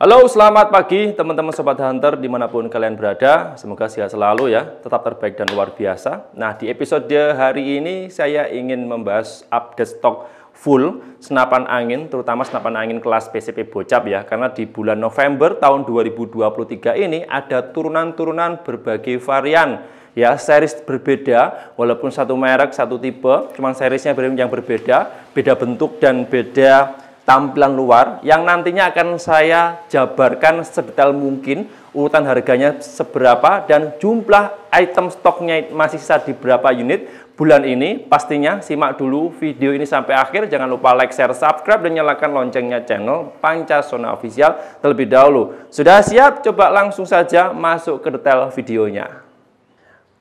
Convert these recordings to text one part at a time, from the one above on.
Halo, selamat pagi teman-teman Sobat Hunter dimanapun kalian berada. Semoga sehat selalu ya, tetap terbaik dan luar biasa. Nah, di episode hari ini saya ingin membahas update stok full senapan angin, terutama senapan angin kelas PCP Bocap ya. Karena di bulan November tahun 2023 ini ada turunan-turunan berbagai varian ya series berbeda walaupun satu merek satu tipe cuman seriesnya yang berbeda beda bentuk dan beda tampilan luar yang nantinya akan saya jabarkan sedetail mungkin urutan harganya seberapa dan jumlah item stoknya masih sisa di berapa unit bulan ini pastinya simak dulu video ini sampai akhir jangan lupa like, share, subscribe dan nyalakan loncengnya channel Pancasona Official terlebih dahulu sudah siap? coba langsung saja masuk ke detail videonya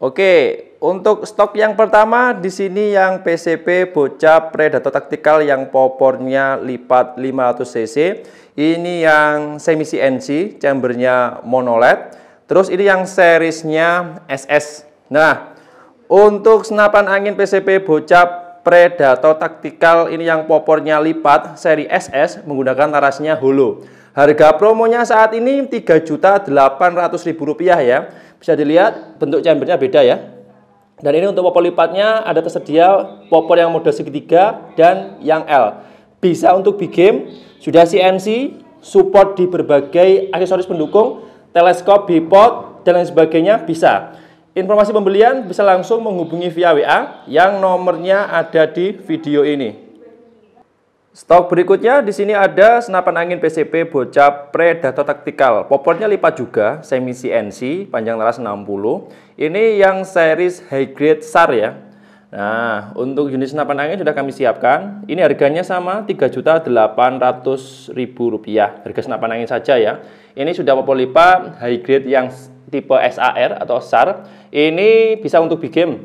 oke untuk stok yang pertama di sini yang PCP Bocah Predator Taktikal yang popornya lipat 500 cc. Ini yang semi CNC, chambernya monoled. Terus ini yang serisnya SS. Nah, untuk senapan angin PCP Bocap Predator Taktikal ini yang popornya lipat seri SS menggunakan larasnya hulu. Harga promonya saat ini rp rupiah ya. Bisa dilihat bentuk chambernya beda ya. Dan ini untuk popor lipatnya ada tersedia popor yang model segitiga dan yang L. Bisa untuk big game, sudah CNC, support di berbagai aksesoris pendukung, teleskop, bipod, dan lain sebagainya bisa. Informasi pembelian bisa langsung menghubungi via WA yang nomornya ada di video ini. Stok berikutnya di sini ada senapan angin PCP bocap Predator Tactical. Popornya lipat juga, semi CNC, panjang laras 60. Ini yang series high grade SAR ya. Nah, untuk jenis senapan angin sudah kami siapkan. Ini harganya sama Rp3.800.000. Harga senapan angin saja ya. Ini sudah popor lipat high grade yang tipe SAR atau SAR. Ini bisa untuk big game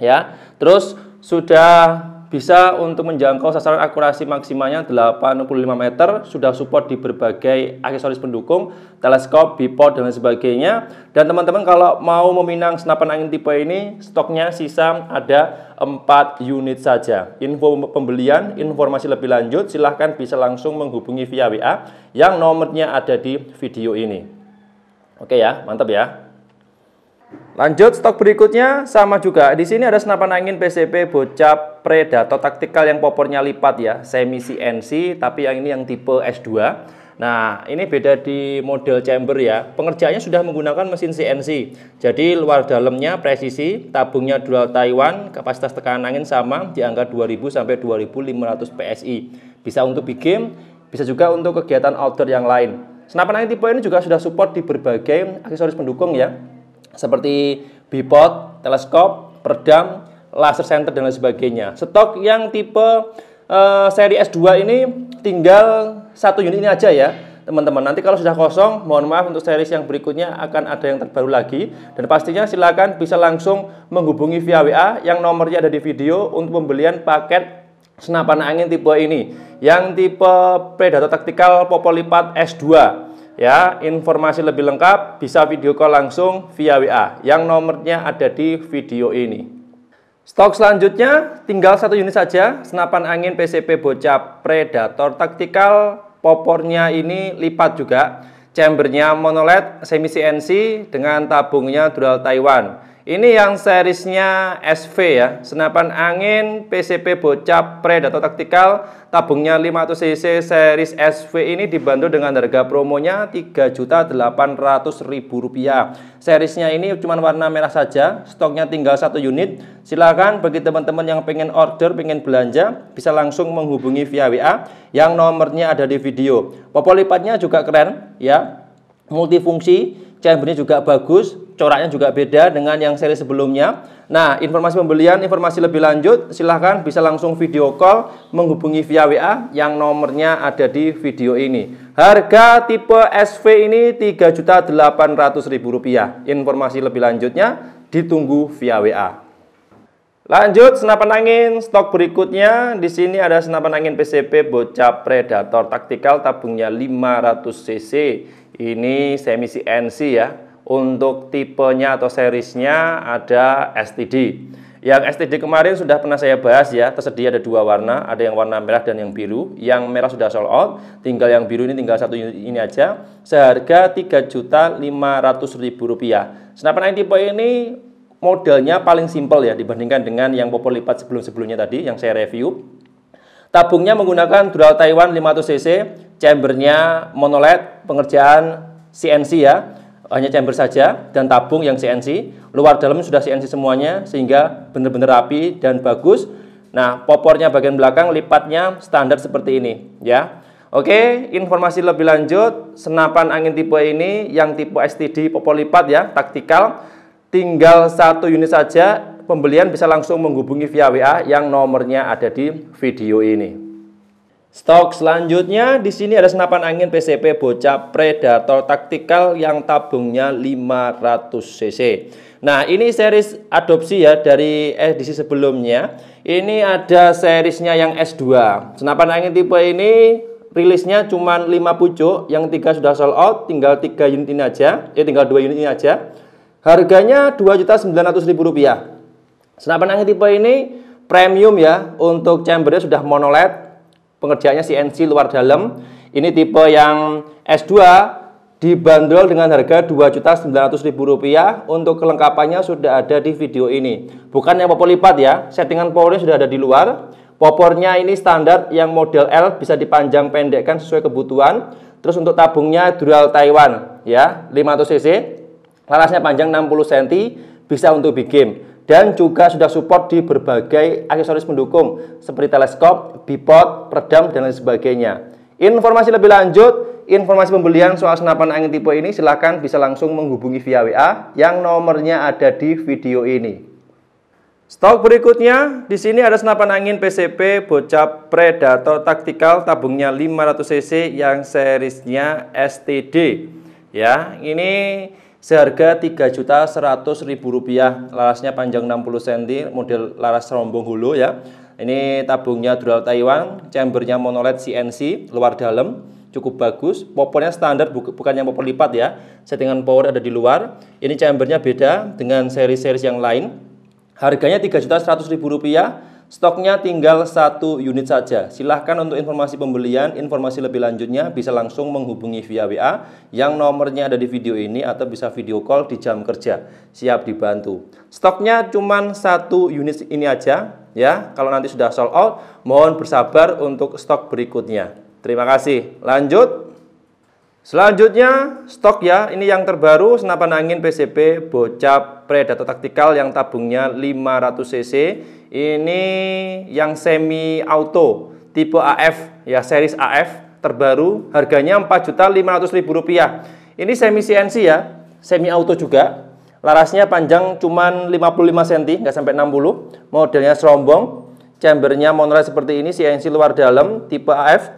ya. Terus sudah bisa untuk menjangkau sasaran akurasi maksimalnya 85 meter, sudah support di berbagai aksesoris pendukung, teleskop, bipod, dan lain sebagainya. Dan teman-teman kalau mau meminang senapan angin tipe ini, stoknya sisa ada 4 unit saja. Info pembelian, informasi lebih lanjut, silahkan bisa langsung menghubungi via WA yang nomornya ada di video ini. Oke ya, mantap ya. Lanjut stok berikutnya sama juga. Di sini ada senapan angin PCP Bocap Predator taktikal yang popornya lipat ya, semi CNC tapi yang ini yang tipe S2. Nah, ini beda di model chamber ya. Pengerjaannya sudah menggunakan mesin CNC. Jadi luar dalamnya presisi, tabungnya dual Taiwan, kapasitas tekanan angin sama di angka 2000 sampai 2500 PSI. Bisa untuk big game, bisa juga untuk kegiatan outdoor yang lain. Senapan angin tipe ini juga sudah support di berbagai aksesoris pendukung ya seperti bipod, teleskop, peredam, laser center dan lain sebagainya. Stok yang tipe uh, seri S2 ini tinggal satu unit ini aja ya teman-teman. Nanti kalau sudah kosong, mohon maaf untuk series yang berikutnya akan ada yang terbaru lagi. Dan pastinya silakan bisa langsung menghubungi via WA yang nomornya ada di video untuk pembelian paket senapan angin tipe ini. Yang tipe Predator Tactical Popolipat S2. Ya, informasi lebih lengkap bisa video call langsung via WA yang nomornya ada di video ini. Stok selanjutnya tinggal satu unit saja, senapan angin PCP Bocap Predator taktikal, popornya ini lipat juga, chambernya monoled semi CNC dengan tabungnya dual Taiwan. Ini yang serisnya SV ya, senapan angin PCP bocap Predator taktikal tabungnya 500 cc series SV ini dibantu dengan harga promonya Rp3.800.000. Serisnya ini cuma warna merah saja, stoknya tinggal satu unit. Silakan bagi teman-teman yang pengen order, pengen belanja bisa langsung menghubungi via WA yang nomornya ada di video. popolipatnya juga keren ya. Multifungsi, chambernya juga bagus, coraknya juga beda dengan yang seri sebelumnya. Nah, informasi pembelian, informasi lebih lanjut, silahkan bisa langsung video call menghubungi via WA yang nomornya ada di video ini. Harga tipe SV ini Rp3.800.000. Informasi lebih lanjutnya ditunggu via WA. Lanjut senapan angin stok berikutnya. Di sini ada senapan angin PCP Bocah Predator taktikal tabungnya 500 cc. Ini semi CNC ya. Untuk tipenya atau serisnya ada STD. Yang STD kemarin sudah pernah saya bahas ya, tersedia ada dua warna, ada yang warna merah dan yang biru. Yang merah sudah sold out, tinggal yang biru ini tinggal satu ini aja, seharga Rp3.500.000. Senapan yang tipe ini modelnya paling simpel ya dibandingkan dengan yang popor lipat sebelum-sebelumnya tadi yang saya review. Tabungnya menggunakan dual Taiwan 500cc, chambernya monoled, pengerjaan CNC ya, hanya chamber saja dan tabung yang CNC. Luar dalam sudah CNC semuanya sehingga benar-benar rapi dan bagus. Nah, popornya bagian belakang lipatnya standar seperti ini ya. Oke, informasi lebih lanjut, senapan angin tipe ini yang tipe STD popor lipat ya, taktikal tinggal satu unit saja, pembelian bisa langsung menghubungi via WA yang nomornya ada di video ini. Stok selanjutnya di sini ada senapan angin PCP bocah Predator taktikal yang tabungnya 500 cc. Nah, ini series adopsi ya dari edisi sebelumnya. Ini ada seriesnya yang S2. Senapan angin tipe ini rilisnya cuma 5 pucuk, yang tiga sudah sold out, tinggal tiga unit ini aja, ya eh, tinggal dua unit ini aja. Harganya Rp2.900.000. Senapan angin tipe ini premium ya, untuk chambernya sudah monoled, pengerjaannya CNC luar dalam. Ini tipe yang S2 dibanderol dengan harga Rp2.900.000 untuk kelengkapannya sudah ada di video ini bukan yang popor lipat ya settingan powernya sudah ada di luar popornya ini standar yang model L bisa dipanjang pendekkan sesuai kebutuhan terus untuk tabungnya dual Taiwan ya 500cc larasnya panjang 60 cm bisa untuk big game dan juga sudah support di berbagai aksesoris pendukung seperti teleskop, bipod, peredam dan lain sebagainya. Informasi lebih lanjut, informasi pembelian soal senapan angin tipe ini silahkan bisa langsung menghubungi via WA yang nomornya ada di video ini. Stok berikutnya, di sini ada senapan angin PCP Bocap Predator Taktikal tabungnya 500cc yang serisnya STD. Ya, ini seharga Rp3.100.000 larasnya panjang 60 cm model laras rombong hulu ya ini tabungnya dual Taiwan chambernya monoled CNC luar dalam cukup bagus popornya standar bukan yang popor lipat ya settingan power ada di luar ini chambernya beda dengan seri-seri yang lain harganya Rp3.100.000 Stoknya tinggal satu unit saja. Silahkan untuk informasi pembelian, informasi lebih lanjutnya bisa langsung menghubungi via WA yang nomornya ada di video ini atau bisa video call di jam kerja. Siap dibantu. Stoknya cuma satu unit ini aja ya. Kalau nanti sudah sold out, mohon bersabar untuk stok berikutnya. Terima kasih. Lanjut. Selanjutnya stok ya, ini yang terbaru senapan angin PCP Bocap Predator Taktikal yang tabungnya 500 cc. Ini yang semi auto tipe AF ya series AF terbaru harganya rp rupiah Ini semi CNC ya, semi auto juga. Larasnya panjang cuman 55 cm, nggak sampai 60. Modelnya serombong, chambernya monorail seperti ini, CNC luar dalam tipe AF.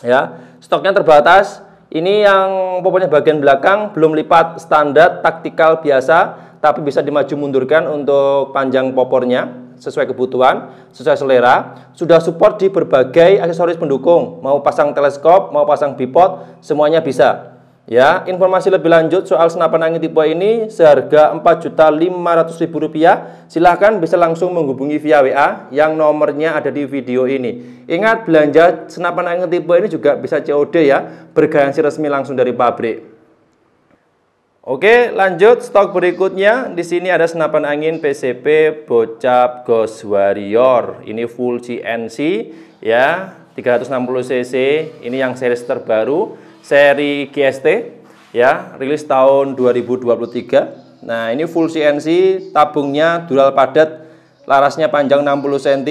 Ya, stoknya terbatas ini yang pokoknya bagian belakang belum lipat standar taktikal biasa, tapi bisa dimaju mundurkan untuk panjang popornya sesuai kebutuhan, sesuai selera. Sudah support di berbagai aksesoris pendukung, mau pasang teleskop, mau pasang bipod, semuanya bisa. Ya, informasi lebih lanjut soal senapan angin tipe ini seharga Rp4.500.000. Silahkan bisa langsung menghubungi via WA yang nomornya ada di video ini. Ingat belanja senapan angin tipe ini juga bisa COD ya, bergaransi resmi langsung dari pabrik. Oke, lanjut stok berikutnya. Di sini ada senapan angin PCP Bocap Ghost Warrior. Ini full CNC ya, 360 cc. Ini yang series terbaru seri GST ya, rilis tahun 2023. Nah, ini full CNC, tabungnya dural padat, larasnya panjang 60 cm,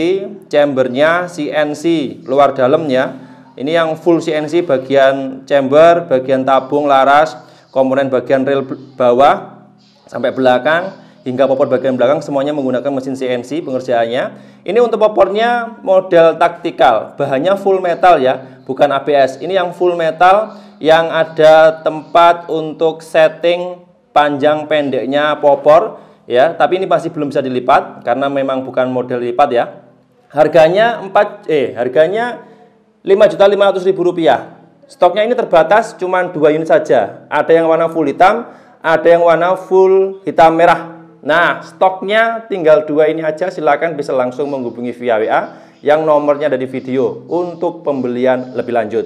chambernya CNC luar dalamnya. Ini yang full CNC bagian chamber, bagian tabung, laras, komponen bagian rel bawah sampai belakang hingga popor bagian belakang semuanya menggunakan mesin CNC pengerjaannya. Ini untuk popornya model taktikal, bahannya full metal ya, bukan ABS. Ini yang full metal yang ada tempat untuk setting panjang pendeknya popor ya, tapi ini masih belum bisa dilipat karena memang bukan model lipat ya. Harganya 4 eh harganya 5.500.000 rupiah. Stoknya ini terbatas cuma dua unit saja. Ada yang warna full hitam, ada yang warna full hitam merah Nah, stoknya tinggal dua ini aja. Silakan bisa langsung menghubungi via WA yang nomornya ada di video untuk pembelian lebih lanjut.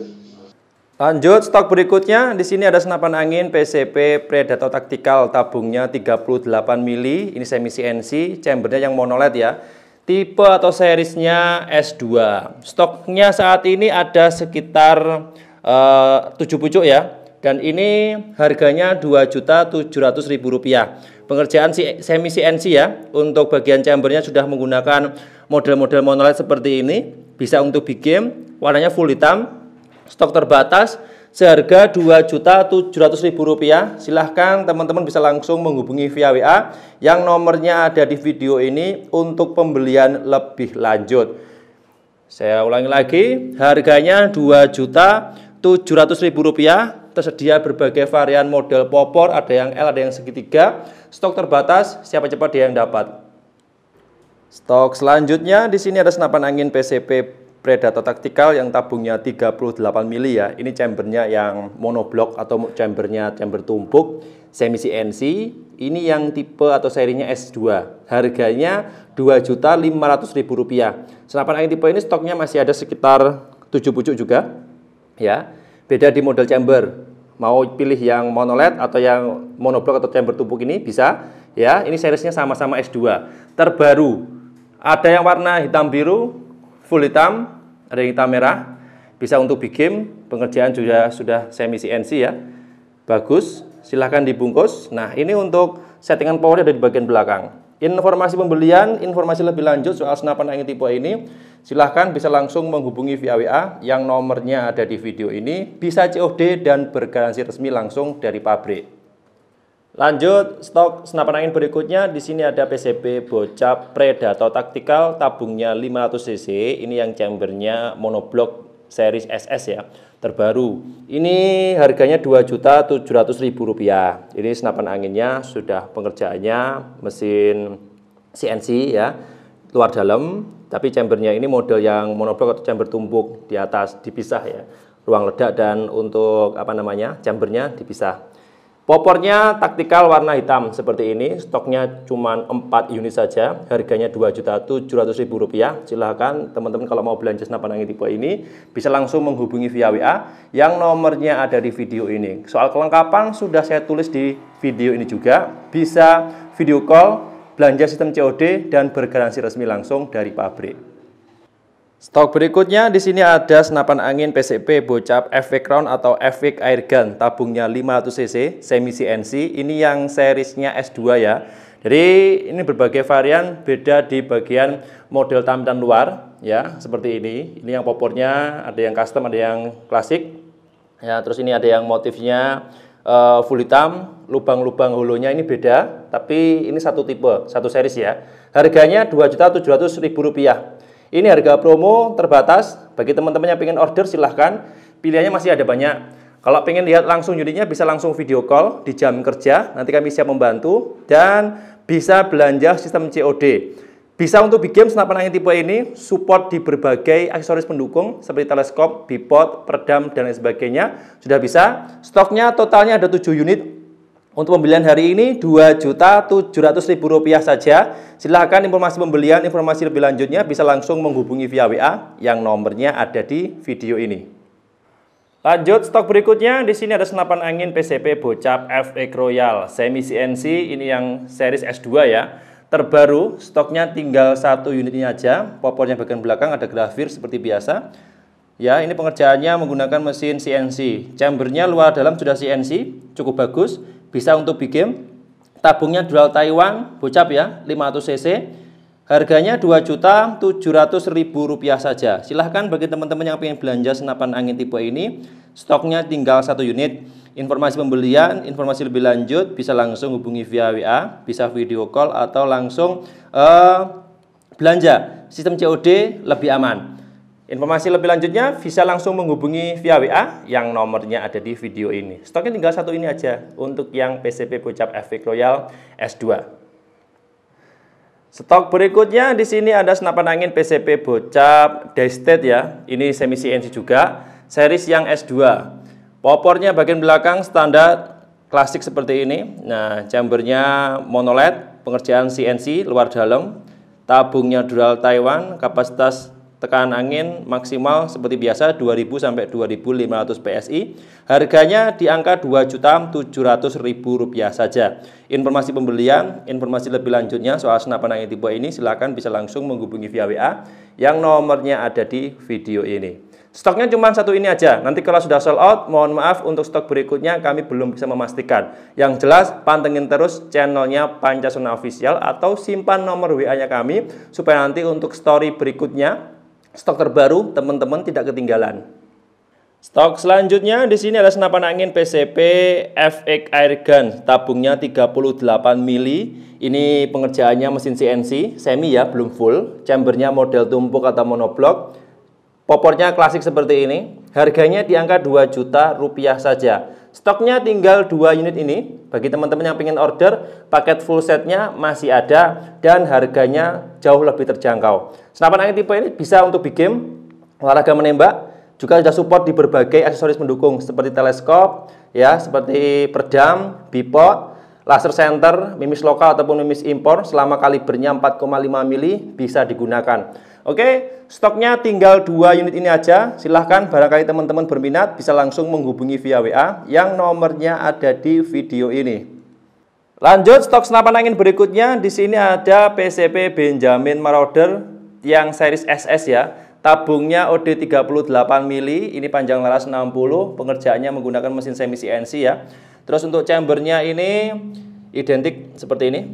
Lanjut stok berikutnya, di sini ada senapan angin PCP Predator Tactical tabungnya 38 mili, ini semi CNC, chambernya yang monoled ya. Tipe atau seriesnya S2. Stoknya saat ini ada sekitar eh, uh, 7 pucuk ya. Dan ini harganya Rp2.700.000 pengerjaan semi CNC ya untuk bagian chambernya sudah menggunakan model-model monolith seperti ini bisa untuk big game warnanya full hitam stok terbatas seharga Rp2.700.000 silahkan teman-teman bisa langsung menghubungi via WA yang nomornya ada di video ini untuk pembelian lebih lanjut saya ulangi lagi harganya Rp2.700.000 tersedia berbagai varian model popor, ada yang L, ada yang segitiga. Stok terbatas, siapa cepat dia yang dapat. Stok selanjutnya di sini ada senapan angin PCP Predator Tactical yang tabungnya 38 mili ya. Ini chambernya yang monoblok atau chambernya chamber tumpuk semi CNC. Ini yang tipe atau serinya S2. Harganya Rp2.500.000. Senapan angin tipe ini stoknya masih ada sekitar 7 pucuk juga. Ya. Beda di model chamber. Mau pilih yang monoled atau yang monoblock atau chamber tumpuk ini bisa. Ya, ini seriesnya sama-sama S2. Terbaru. Ada yang warna hitam biru, full hitam, ada yang hitam merah. Bisa untuk big game, pengerjaan juga sudah semi CNC ya. Bagus, silahkan dibungkus. Nah, ini untuk settingan power ada di bagian belakang. Informasi pembelian, informasi lebih lanjut soal senapan angin tipe ini Silahkan bisa langsung menghubungi via WA yang nomornya ada di video ini, bisa COD dan bergaransi resmi langsung dari pabrik. Lanjut, stok senapan angin berikutnya di sini ada PCB Bocap Predator Taktikal tabungnya 500cc, ini yang chambernya monoblock series SS ya, terbaru. Ini harganya Rp2.700.000. Ini senapan anginnya sudah pengerjaannya mesin CNC ya luar dalam, tapi chambernya ini model yang monoblok atau chamber tumpuk di atas dipisah ya. Ruang ledak dan untuk apa namanya chambernya dipisah. Popornya taktikal warna hitam seperti ini, stoknya cuma 4 unit saja, harganya Rp2.700.000. Silahkan teman-teman kalau mau belanja senapan angin tipe ini bisa langsung menghubungi via WA yang nomornya ada di video ini. Soal kelengkapan sudah saya tulis di video ini juga, bisa video call belanja sistem COD dan bergaransi resmi langsung dari pabrik. Stok berikutnya di sini ada senapan angin PCP Bocap FV Crown atau FV Air Gun tabungnya 500cc semi CNC ini yang serisnya S2 ya. Jadi ini berbagai varian beda di bagian model tampilan luar ya seperti ini. Ini yang popornya ada yang custom ada yang klasik. Ya, terus ini ada yang motifnya uh, full hitam, lubang-lubang hulunya ini beda, tapi ini satu tipe, satu series ya. Harganya Rp2.700.000. Ini harga promo terbatas, bagi teman-teman yang pengen order silahkan, pilihannya masih ada banyak. Kalau pengen lihat langsung unitnya bisa langsung video call di jam kerja, nanti kami siap membantu, dan bisa belanja sistem COD. Bisa untuk big game senapan angin tipe ini, support di berbagai aksesoris pendukung seperti teleskop, bipod, peredam, dan lain sebagainya. Sudah bisa. Stoknya totalnya ada 7 unit. Untuk pembelian hari ini Rp2.700.000 saja. Silahkan informasi pembelian, informasi lebih lanjutnya bisa langsung menghubungi via WA yang nomornya ada di video ini. Lanjut stok berikutnya, di sini ada senapan angin PCP Bocap FX Royal semi CNC ini yang series S2 ya terbaru stoknya tinggal satu unit ini aja popornya bagian belakang ada grafir seperti biasa ya ini pengerjaannya menggunakan mesin CNC chambernya luar dalam sudah CNC cukup bagus bisa untuk big game tabungnya dual Taiwan bocap ya 500 cc harganya juta ribu rupiah saja silahkan bagi teman-teman yang ingin belanja senapan angin tipe ini stoknya tinggal satu unit Informasi pembelian, informasi lebih lanjut bisa langsung hubungi via WA, bisa video call atau langsung uh, belanja. Sistem COD lebih aman. Informasi lebih lanjutnya bisa langsung menghubungi via WA yang nomornya ada di video ini. Stoknya tinggal satu ini aja untuk yang PCP Bocap Efek Royal S2. Stok berikutnya di sini ada senapan angin PCP Bocap Destet ya. Ini semi CNC juga, series yang S2. Popornya bagian belakang standar klasik seperti ini. Nah, chambernya monoled, pengerjaan CNC luar dalam, tabungnya dual Taiwan, kapasitas tekanan angin maksimal seperti biasa 2000 sampai 2500 PSI. Harganya di angka rp rupiah saja. Informasi pembelian, informasi lebih lanjutnya soal senapan angin tipe ini silakan bisa langsung menghubungi via WA yang nomornya ada di video ini. Stoknya cuma satu ini aja. Nanti kalau sudah sold out, mohon maaf untuk stok berikutnya kami belum bisa memastikan. Yang jelas, pantengin terus channelnya Pancasona Official atau simpan nomor WA-nya kami supaya nanti untuk story berikutnya, stok terbaru teman-teman tidak ketinggalan. Stok selanjutnya di sini ada senapan angin PCP FX Air tabungnya 38 mili. Ini pengerjaannya mesin CNC, semi ya, belum full. Chambernya model tumpuk atau monoblock. Popornya klasik seperti ini, harganya di angka 2 juta rupiah saja. Stoknya tinggal 2 unit ini, bagi teman-teman yang ingin order, paket full setnya masih ada dan harganya jauh lebih terjangkau. Senapan angin tipe ini bisa untuk big game, olahraga menembak, juga sudah support di berbagai aksesoris mendukung seperti teleskop, ya, seperti perdam, bipod, laser center, mimis lokal ataupun mimis impor selama kalibernya 4,5 mili bisa digunakan. Oke, Stoknya tinggal dua unit ini aja. Silahkan barangkali teman-teman berminat bisa langsung menghubungi via WA yang nomornya ada di video ini. Lanjut stok senapan angin berikutnya di sini ada PCP Benjamin Marauder yang series SS ya. Tabungnya OD 38 mili, ini panjang laras 60, pengerjaannya menggunakan mesin semi CNC ya. Terus untuk chambernya ini identik seperti ini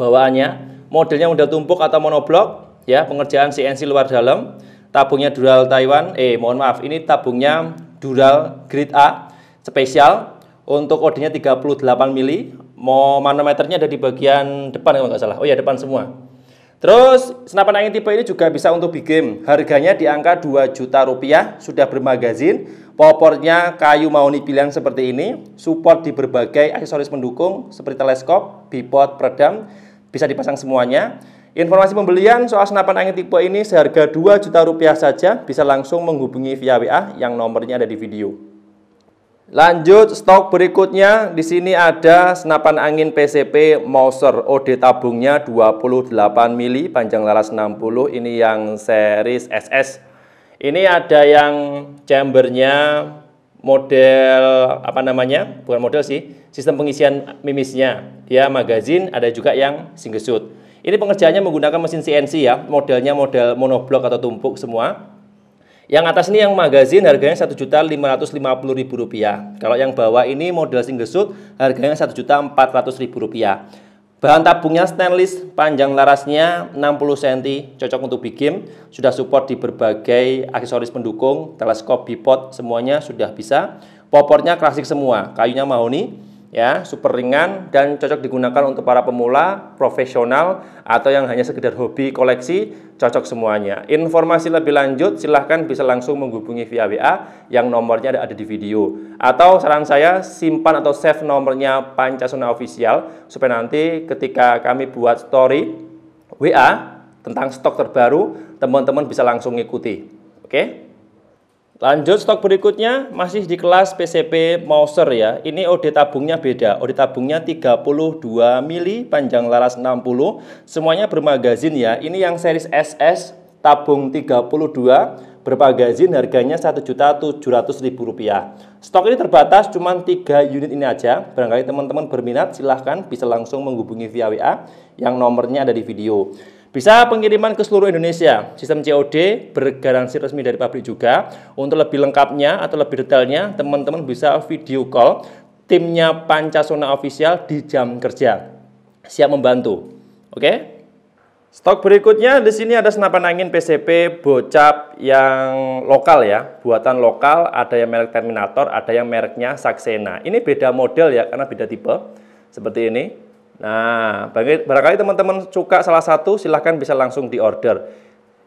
bawaannya. Modelnya model tumpuk atau monoblok, ya pengerjaan CNC luar dalam tabungnya dural Taiwan eh mohon maaf ini tabungnya dural grid A spesial untuk kodenya 38 mili mau manometernya ada di bagian depan kalau nggak salah oh ya depan semua terus senapan angin tipe ini juga bisa untuk big game harganya di angka 2 juta rupiah sudah bermagazin popornya kayu mauni pilihan seperti ini support di berbagai aksesoris pendukung seperti teleskop, bipod, peredam bisa dipasang semuanya Informasi pembelian soal senapan angin tipe ini seharga 2 juta rupiah saja bisa langsung menghubungi via WA yang nomornya ada di video. Lanjut stok berikutnya di sini ada senapan angin PCP Mauser OD tabungnya 28 mili panjang laras 60 ini yang series SS. Ini ada yang chambernya model apa namanya bukan model sih sistem pengisian mimisnya dia magazin ada juga yang single shoot ini pengerjaannya menggunakan mesin CNC ya, modelnya model monoblok atau tumpuk semua. Yang atas ini yang magazine harganya satu Rp1.550.000. Kalau yang bawah ini model single suit harganya satu juta rp rupiah. Bahan tabungnya stainless, panjang larasnya 60 cm, cocok untuk big game, sudah support di berbagai aksesoris pendukung, teleskop, bipod, semuanya sudah bisa. Popornya klasik semua, kayunya mahoni, ya, super ringan dan cocok digunakan untuk para pemula, profesional atau yang hanya sekedar hobi koleksi, cocok semuanya. Informasi lebih lanjut silahkan bisa langsung menghubungi via WA yang nomornya ada, ada di video. Atau saran saya simpan atau save nomornya Pancasona Official supaya nanti ketika kami buat story WA tentang stok terbaru, teman-teman bisa langsung ngikuti. Oke? Okay? Lanjut stok berikutnya masih di kelas PCP Mauser ya. Ini OD tabungnya beda. OD tabungnya 32 mili, panjang laras 60. Semuanya bermagazin ya. Ini yang series SS tabung 32 bermagazin harganya Rp1.700.000. Stok ini terbatas cuman 3 unit ini aja. Barangkali teman-teman berminat silahkan bisa langsung menghubungi via WA yang nomornya ada di video. Bisa pengiriman ke seluruh Indonesia. Sistem COD bergaransi resmi dari pabrik juga. Untuk lebih lengkapnya atau lebih detailnya, teman-teman bisa video call timnya Pancasona Official di jam kerja. Siap membantu. Oke? Stok berikutnya di sini ada senapan angin PCP bocap yang lokal ya, buatan lokal, ada yang merek Terminator, ada yang mereknya Saxena. Ini beda model ya karena beda tipe. Seperti ini. Nah, barangkali teman-teman suka salah satu, silahkan bisa langsung di order.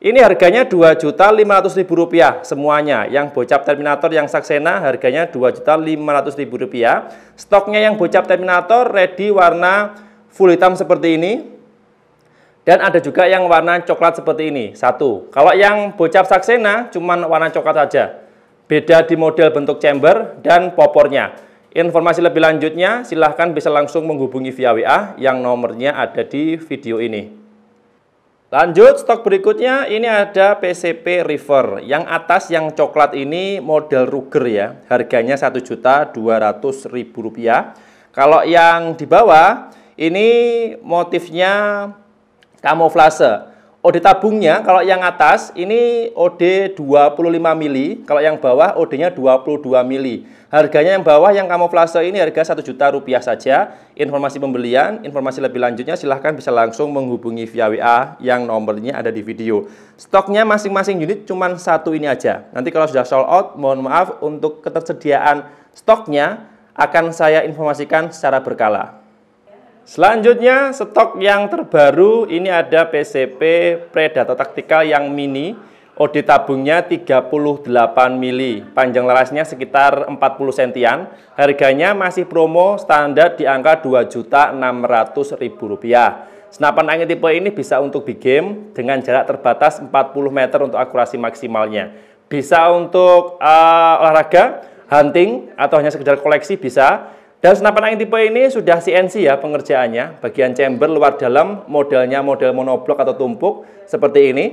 Ini harganya Rp2.500.000 semuanya. Yang bocap Terminator, yang Saksena harganya Rp2.500.000. Stoknya yang bocap Terminator ready warna full hitam seperti ini. Dan ada juga yang warna coklat seperti ini, satu. Kalau yang bocap Saksena cuma warna coklat saja. Beda di model bentuk chamber dan popornya. Informasi lebih lanjutnya silahkan bisa langsung menghubungi via WA yang nomornya ada di video ini. Lanjut stok berikutnya ini ada PCP River. Yang atas yang coklat ini model Ruger ya. Harganya satu juta dua ratus ribu rupiah. Kalau yang di bawah ini motifnya kamuflase. OD tabungnya kalau yang atas ini OD 25 mili, kalau yang bawah OD-nya 22 mili. Harganya yang bawah yang kamuflase ini harga 1 juta rupiah saja. Informasi pembelian, informasi lebih lanjutnya silahkan bisa langsung menghubungi via WA yang nomornya ada di video. Stoknya masing-masing unit cuma satu ini aja. Nanti kalau sudah sold out, mohon maaf untuk ketersediaan stoknya akan saya informasikan secara berkala. Selanjutnya, stok yang terbaru ini ada PCP Predator Tactical yang mini Kode tabungnya 38 mili, panjang larasnya sekitar 40 sentian. Harganya masih promo standar di angka rp rupiah. Senapan angin tipe ini bisa untuk big game dengan jarak terbatas 40 meter untuk akurasi maksimalnya. Bisa untuk uh, olahraga, hunting, atau hanya sekedar koleksi bisa. Dan senapan angin tipe ini sudah CNC ya pengerjaannya. Bagian chamber luar dalam modelnya model monoblok atau tumpuk seperti ini.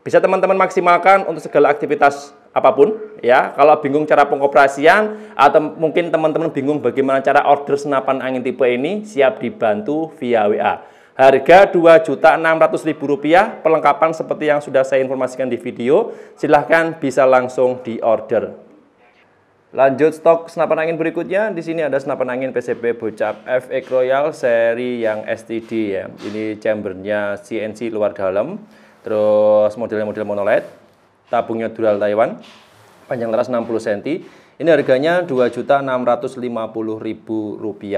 Bisa teman-teman maksimalkan untuk segala aktivitas apapun ya. Kalau bingung cara pengoperasian atau mungkin teman-teman bingung bagaimana cara order senapan angin tipe ini, siap dibantu via WA. Harga Rp2.600.000, perlengkapan seperti yang sudah saya informasikan di video, silahkan bisa langsung di order. Lanjut stok senapan angin berikutnya, di sini ada senapan angin PCP Bocap FX Royal seri yang STD ya. Ini chambernya CNC luar dalam. Terus model model monolight tabungnya dual Taiwan, panjang laras 60 cm. Ini harganya Rp2.650.000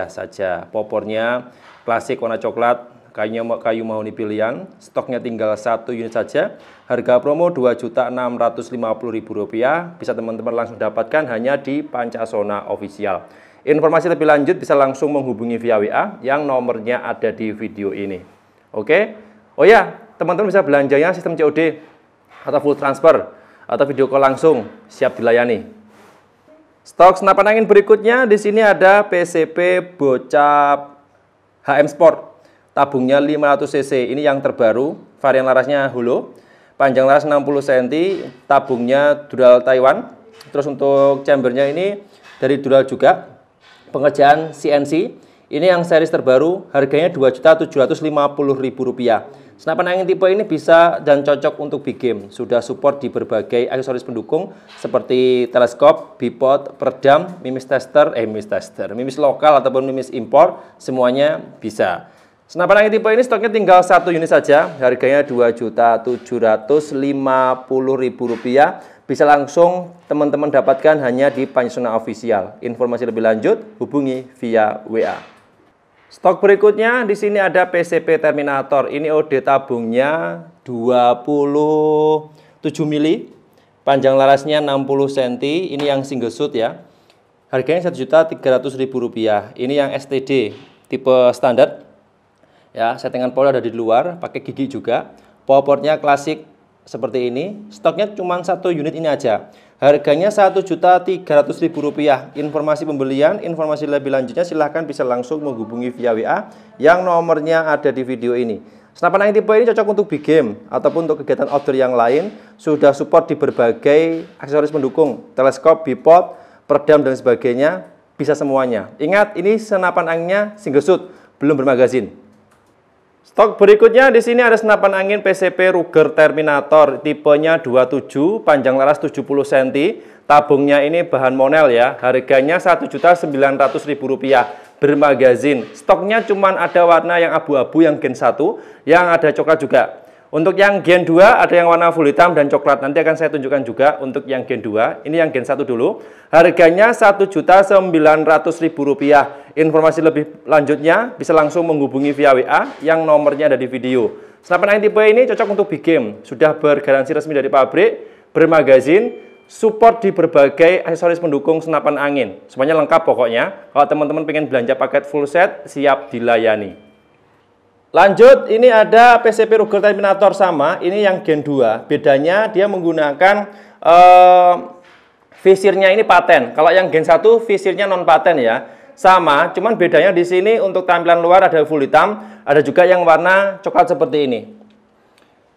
saja. Popornya klasik warna coklat, kayu, kayu mahoni pilihan. Stoknya tinggal satu unit saja. Harga promo Rp2.650.000. Bisa teman-teman langsung dapatkan hanya di Pancasona Official. Informasi lebih lanjut bisa langsung menghubungi via WA yang nomornya ada di video ini. Oke? Oh ya, teman-teman bisa belanjanya sistem COD atau full transfer atau video call langsung siap dilayani. Stok senapan angin berikutnya di sini ada PCP Bocap HM Sport. Tabungnya 500 cc, ini yang terbaru, varian larasnya hulu Panjang laras 60 cm, tabungnya dural Taiwan. Terus untuk chambernya ini dari dural juga. Pengerjaan CNC. Ini yang series terbaru, harganya Rp2.750.000. Senapan angin tipe ini bisa dan cocok untuk big game. Sudah support di berbagai aksesoris pendukung seperti teleskop, bipod, peredam, mimis tester, eh mimis tester, mimis lokal ataupun mimis impor, semuanya bisa. Senapan angin tipe ini stoknya tinggal satu unit saja, harganya Rp2.750.000. Bisa langsung teman-teman dapatkan hanya di Panjisona Official. Informasi lebih lanjut hubungi via WA. Stok berikutnya di sini ada PCP Terminator. Ini OD tabungnya 27 mili. Panjang larasnya 60 cm. Ini yang single shoot ya. Harganya Rp1.300.000. Ini yang STD tipe standar. Ya, settingan pola ada di luar, pakai gigi juga. Powerportnya klasik seperti ini. Stoknya cuma satu unit ini aja. Harganya juta ribu rupiah. Informasi pembelian, informasi lebih lanjutnya silahkan bisa langsung menghubungi via WA yang nomornya ada di video ini. Senapan angin tipe ini cocok untuk big game ataupun untuk kegiatan outdoor yang lain. Sudah support di berbagai aksesoris pendukung, teleskop, bipod, peredam dan sebagainya, bisa semuanya. Ingat, ini senapan anginnya single shoot, belum bermagazin. Stok berikutnya di sini ada senapan angin PCP Ruger Terminator tipenya 27, panjang laras 70 cm, tabungnya ini bahan monel ya. Harganya Rp1.900.000, bermagazin. Stoknya cuma ada warna yang abu-abu yang gen 1, yang ada coklat juga. Untuk yang gen 2 ada yang warna full hitam dan coklat. Nanti akan saya tunjukkan juga untuk yang gen 2. Ini yang gen 1 dulu. Harganya Rp1.900.000. Informasi lebih lanjutnya bisa langsung menghubungi via WA yang nomornya ada di video. Senapan angin tipe ini cocok untuk big game. Sudah bergaransi resmi dari pabrik, bermagazin, support di berbagai aksesoris pendukung senapan angin. Semuanya lengkap pokoknya. Kalau teman-teman pengen belanja paket full set, siap dilayani. Lanjut, ini ada PCP Ruger Terminator sama, ini yang Gen 2. Bedanya dia menggunakan eh, visirnya ini paten. Kalau yang Gen 1 visirnya non paten ya. Sama, cuman bedanya di sini untuk tampilan luar ada full hitam, ada juga yang warna coklat seperti ini.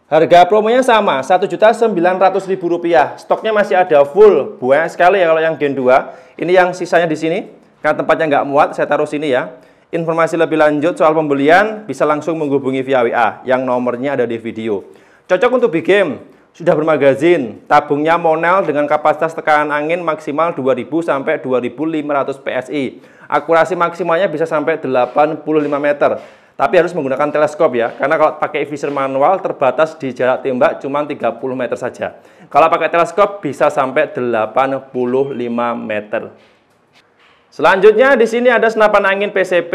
Harga promonya sama, Rp1.900.000. Stoknya masih ada full, banyak sekali ya kalau yang Gen 2. Ini yang sisanya di sini, karena tempatnya nggak muat, saya taruh sini ya informasi lebih lanjut soal pembelian bisa langsung menghubungi via WA yang nomornya ada di video. Cocok untuk big game, sudah bermagazin, tabungnya monel dengan kapasitas tekanan angin maksimal 2000 sampai 2500 PSI. Akurasi maksimalnya bisa sampai 85 meter. Tapi harus menggunakan teleskop ya, karena kalau pakai visor manual terbatas di jarak tembak cuma 30 meter saja. Kalau pakai teleskop bisa sampai 85 meter. Selanjutnya di sini ada senapan angin PCP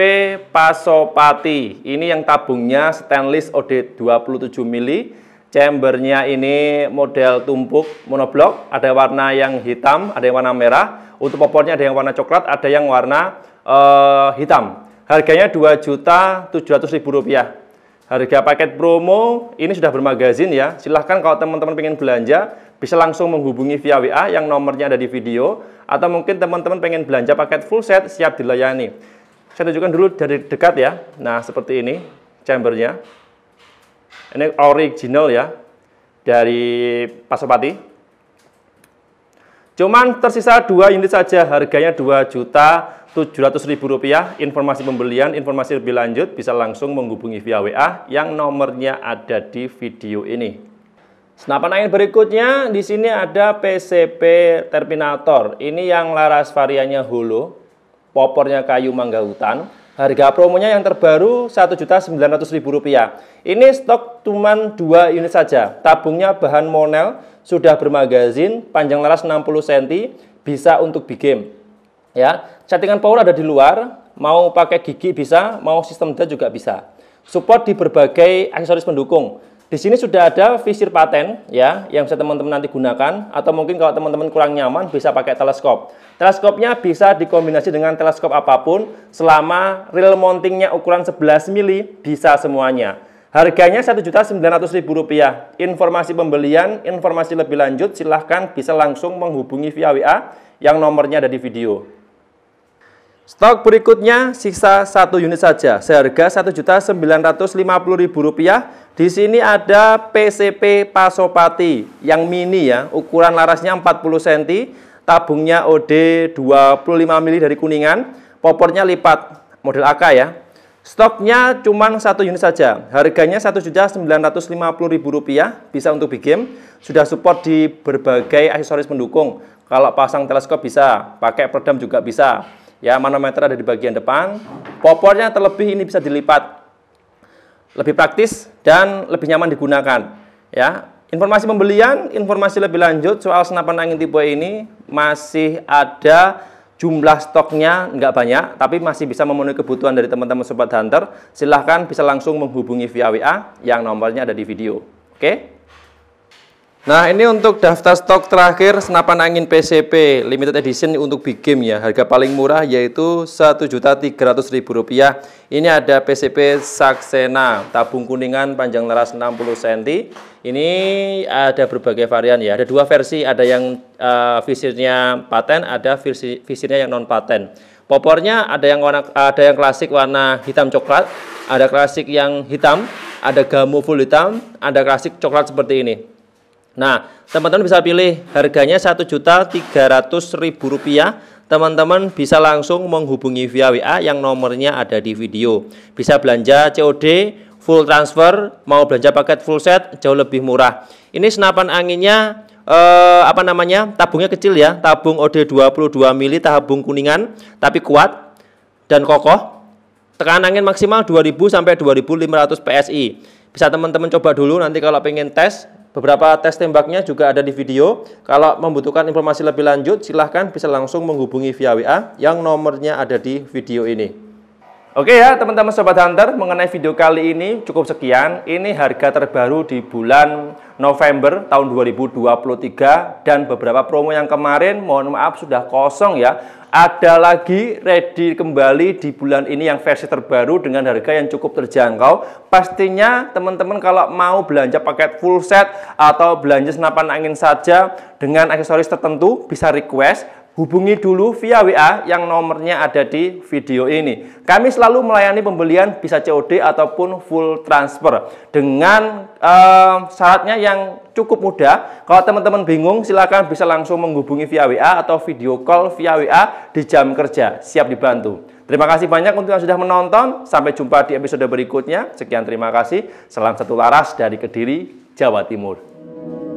Pasopati. Ini yang tabungnya stainless OD 27 mili. Chambernya ini model tumpuk monoblok. Ada warna yang hitam, ada yang warna merah. Untuk popornya ada yang warna coklat, ada yang warna uh, hitam. Harganya Rp2.700.000. Harga paket promo ini sudah bermagazin ya. Silahkan kalau teman-teman pengen belanja, bisa langsung menghubungi via WA yang nomornya ada di video. Atau mungkin teman-teman pengen belanja paket full set, siap dilayani. Saya tunjukkan dulu dari dekat ya. Nah, seperti ini chambernya. Ini original ya, dari Pasopati. Cuman tersisa dua unit saja, harganya 2 juta rp rupiah informasi pembelian, informasi lebih lanjut bisa langsung menghubungi via WA yang nomornya ada di video ini. Senapan angin berikutnya di sini ada PCP Terminator. Ini yang laras variannya hulu popornya kayu mangga hutan. Harga promonya yang terbaru Rp1.900.000. Ini stok cuma dua unit saja. Tabungnya bahan monel, sudah bermagazin, panjang laras 60 cm, bisa untuk big game. Ya, chattingan power ada di luar, mau pakai gigi bisa, mau sistem D juga bisa. Support di berbagai aksesoris pendukung. Di sini sudah ada visir paten ya yang bisa teman-teman nanti gunakan atau mungkin kalau teman-teman kurang nyaman bisa pakai teleskop. Teleskopnya bisa dikombinasi dengan teleskop apapun selama real mountingnya ukuran 11 mili bisa semuanya. Harganya Rp1.900.000. Informasi pembelian, informasi lebih lanjut silahkan bisa langsung menghubungi via WA yang nomornya ada di video. Stok berikutnya sisa satu unit saja, seharga satu juta sembilan ratus lima puluh ribu rupiah. Di sini ada PCP Pasopati yang mini ya, ukuran larasnya 40 cm, tabungnya OD 25 mili dari Kuningan, popornya lipat, model AK ya. Stoknya cuma satu unit saja, harganya satu juta sembilan ratus lima puluh ribu rupiah. bisa untuk big game, sudah support di berbagai aksesoris pendukung. Kalau pasang teleskop bisa, pakai peredam juga bisa Ya, manometer ada di bagian depan. Popornya terlebih ini bisa dilipat. Lebih praktis dan lebih nyaman digunakan. Ya, informasi pembelian, informasi lebih lanjut soal senapan angin tipe ini masih ada jumlah stoknya nggak banyak, tapi masih bisa memenuhi kebutuhan dari teman-teman Sobat Hunter. Silahkan bisa langsung menghubungi via WA yang nomornya ada di video. Oke? Okay? Nah ini untuk daftar stok terakhir senapan angin PCP limited edition untuk big game ya Harga paling murah yaitu Rp1.300.000 Ini ada PCP Saksena tabung kuningan panjang laras 60 cm Ini ada berbagai varian ya Ada dua versi ada yang uh, visirnya paten ada visi, visirnya yang non paten Popornya ada yang warna ada yang klasik warna hitam coklat Ada klasik yang hitam ada gamu full hitam, ada klasik coklat seperti ini Nah, teman-teman bisa pilih harganya satu juta tiga ratus ribu rupiah. Teman-teman bisa langsung menghubungi via WA yang nomornya ada di video. Bisa belanja COD, full transfer, mau belanja paket full set jauh lebih murah. Ini senapan anginnya eh, apa namanya? Tabungnya kecil ya, tabung OD 22 mili tabung kuningan tapi kuat dan kokoh. Tekanan angin maksimal 2000 sampai 2500 PSI. Bisa teman-teman coba dulu nanti kalau pengen tes Beberapa tes tembaknya juga ada di video. Kalau membutuhkan informasi lebih lanjut, silahkan bisa langsung menghubungi via WA yang nomornya ada di video ini. Oke ya teman-teman Sobat Hunter, mengenai video kali ini cukup sekian. Ini harga terbaru di bulan November tahun 2023 dan beberapa promo yang kemarin mohon maaf sudah kosong ya. Ada lagi ready kembali di bulan ini yang versi terbaru dengan harga yang cukup terjangkau. Pastinya teman-teman kalau mau belanja paket full set atau belanja senapan angin saja dengan aksesoris tertentu bisa request Hubungi dulu via WA yang nomornya ada di video ini. Kami selalu melayani pembelian bisa COD ataupun full transfer dengan eh, syaratnya yang cukup mudah. Kalau teman-teman bingung silakan bisa langsung menghubungi via WA atau video call via WA di jam kerja. Siap dibantu. Terima kasih banyak untuk yang sudah menonton. Sampai jumpa di episode berikutnya. Sekian terima kasih. Salam satu laras dari Kediri, Jawa Timur.